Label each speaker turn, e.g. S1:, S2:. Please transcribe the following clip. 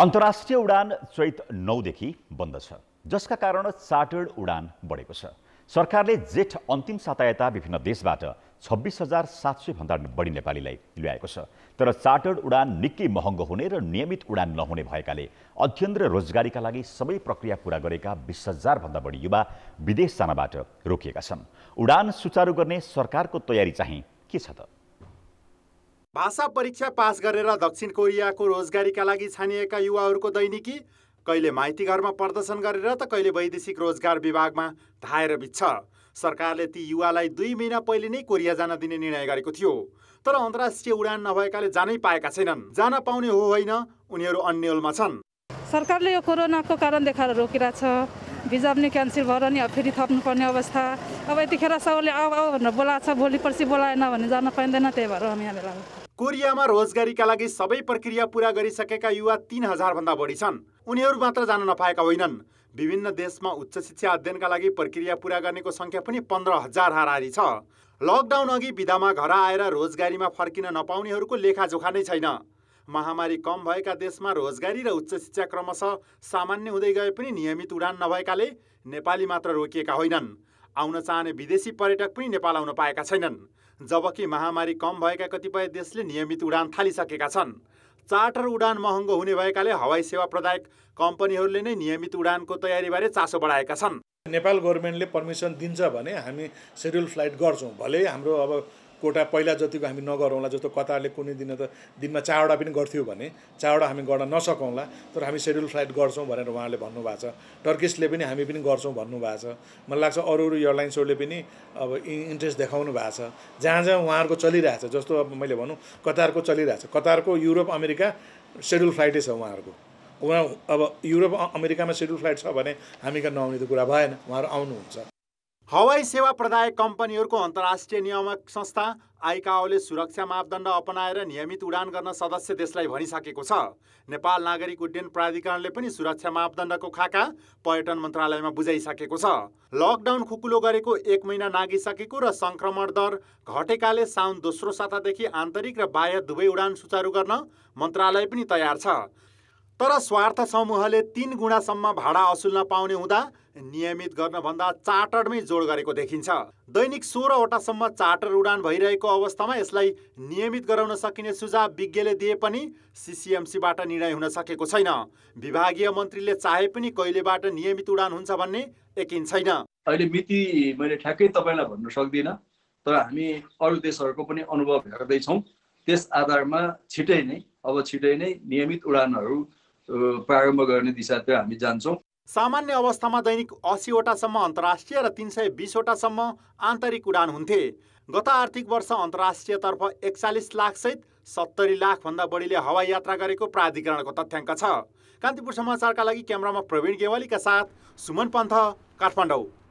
S1: अन्तर्राष्ट्रिय उडान चैत नौदेखि बन्द छ जसका कारण चार्टर्ड उडान बढेको छ सरकारले जेठ अन्तिम सातायता विभिन्न देशबाट छब्बिस हजार सात सयभन्दा बढी नेपालीलाई ल्याएको छ तर चार्टर्ड उडान निकै महँगो हुने र नियमित उडान नहुने भएकाले अध्ययन र रोजगारीका लागि सबै प्रक्रिया पुरा गरेका बिस हजारभन्दा बढी युवा विदेश जानबाट रोकिएका छन् उडान सुचारू गर्ने सरकारको तयारी चाहिँ के छ त
S2: भाषा परीक्षा पास गरेर दक्षिण कोरियाको रोजगारीका लागि छानिएका युवाहरूको दैनिकी कहिले माइती घरमा प्रदर्शन गरेर त कहिले वैदेशिक रोजगार विभागमा धाएर बित्छ सरकारले ती युवालाई दुई महिना पहिले नै कोरिया जान दिने निर्णय गरेको थियो तर अन्तर्राष्ट्रिय उडान नभएकाले जानै पाएका छैनन् जान पाउने हो होइन उनीहरू अन्यलमा छन् सरकारले यो कोरोनाको कारण देखाएर छ भिजा पनि क्यान्सल भएर नि फेरि थप्नुपर्ने अवस्था अब यतिखेर सबैले आऊ आऊ भनेर बोलाएको छ भोलि पर्सि बोलाएन भने जान पाइँदैन त्यही भएर हामी यहाँ भएको कोरियामा रोजगारीका लागि सबै प्रक्रिया पुरा गरिसकेका युवा तिन हजारभन्दा बढी छन् उनीहरू मात्र जान नपाएका होइनन् विभिन्न देशमा उच्च शिक्षा अध्ययनका लागि प्रक्रिया पुरा गर्नेको सङ्ख्या पनि पन्ध्र हजार हाराहारी छ लकडाउन अघि विधामा घर आएर रोजगारीमा फर्किन नपाउनेहरूको लेखाजोखा नै छैन महामारी कम भएका देशमा रोजगारी र उच्च शिक्षा क्रमशः सामान्य हुँदै गए पनि नियमित उडान नभएकाले नेपाली मात्र रोकिएका होइनन् आउन चाहने विदेशी पर्यटक पनि नेपाल आउन पाएका छैनन् जबकि महामारी कम भएका कतिपय देशले नियमित उडान थालिसकेका छन् चार्टर उडान महँगो हुने भएकाले हवाई सेवा प्रदायक कम्पनीहरूले नै नियमित उडानको तयारीबारे चासो बढाएका छन्
S3: नेपाल गभर्मेन्टले पर्मिसन दिन्छ भने हामी सेड्युल फ्लाइट गर्छौँ भले हाम्रो अब कोटा पहिला जतिको हामी नगरौँला जस्तो कतारले कुनै दिन त दिनमा चारवटा पनि गर्थ्यो भने चारवटा हामी गर्न नसकौँला तर हामी सेड्युल फ्लाइट गर्छौँ भनेर उहाँले भन्नुभएको छ टर्किसले पनि हामी पनि गर्छौँ भन्नुभएको छ मलाई लाग्छ अरू अरू एयरलाइन्सहरूले पनि अब इन्ट्रेस्ट देखाउनु भएको छ जहाँ जहाँ उहाँहरूको चलिरहेछ जस्तो अब मैले भनौँ कतारको चलिरहेछ कतारको युरोप अमेरिका सेड्युल फ्लाइटै छ उहाँहरूको उहाँ अब युरोप अमेरिकामा सेड्युल फ्लाइट छ भने हामी कहाँ नआउने त कुरा भएन उहाँहरू आउनुहुन्छ
S2: हवाई सेवा प्रदायक कम्पनीहरूको अन्तर्राष्ट्रिय नियामक संस्था आइकाओले सुरक्षा मापदण्ड अपनाएर नियमित उडान गर्न सदस्य देशलाई भनिसकेको छ नेपाल नागरिक उड्डयन प्राधिकरणले पनि सुरक्षा मापदण्डको खाका पर्यटन मन्त्रालयमा बुझाइसकेको छ लकडाउन खुकुलो गरेको एक महिना नागिसकेको र सङ्क्रमण दर घटेकाले साउन दोस्रो सातादेखि आन्तरिक र बाह्य दुवै उडान सुचारू गर्न मन्त्रालय पनि तयार छ तर स्वार्थ समूहले तिन गुणासम्म भाडा असुल्न पाउने हुँदा नियमित गर्नभन्दा चार्टरमै जोड गरेको देखिन्छ दैनिक सोह्रवटासम्म चार्टर उडान भइरहेको अवस्थामा यसलाई नियमित गराउन सकिने सुझाव विज्ञले दिए पनि सिसिएमसीबाट निर्णय हुन सकेको छैन विभागीय मन्त्रीले चाहे पनि कहिलेबाट नियमित उडान हुन्छ भन्ने यकिन छैन
S1: अहिले मिति मैले ठ्याक्कै तपाईँलाई भन्न सक्दिनँ तर हामी अरू देशहरूको
S2: पनि अनुभव हेर्दैछौँ त्यस आधारमा छिटै नै अब छिटै नै नियमित उडानहरू प्रारम्भ गर्ने दिशातिर हामी जान्छौँ सामान्य अवस्थामा दैनिक असीवटासम्म अन्तर्राष्ट्रिय र तिन सय बिसवटासम्म आन्तरिक उडान हुन्थे गत आर्थिक वर्ष अन्तर्राष्ट्रियतर्फ एकचालिस लाखसहित सत्तरी लाखभन्दा बढीले हवाई यात्रा गरेको प्राधिकरणको तथ्याङ्क छ कान्तिपुर समाचारका लागि क्यामरामा प्रवीण गेवालीका साथ सुमन पन्थ
S3: काठमाडौँ